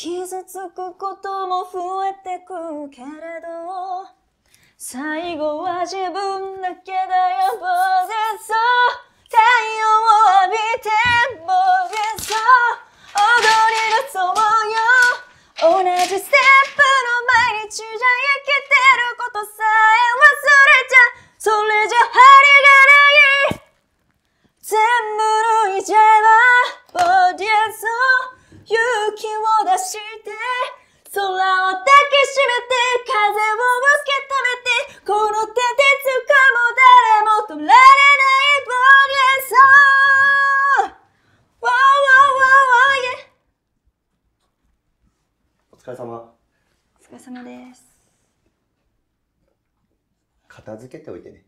傷つくことも増えてくけれど最後は自分だけだよボーゲソ太陽を浴びてボーゲソ踊りると思うよ同じステップの毎日じゃ生きてることさえ忘れちゃそれじゃ針がない全部抜いちゃを出して空を抱きしめて風をぶつけ止めてこの手でも誰もられないーーわわお疲れ様お疲れ様です片付けておいてね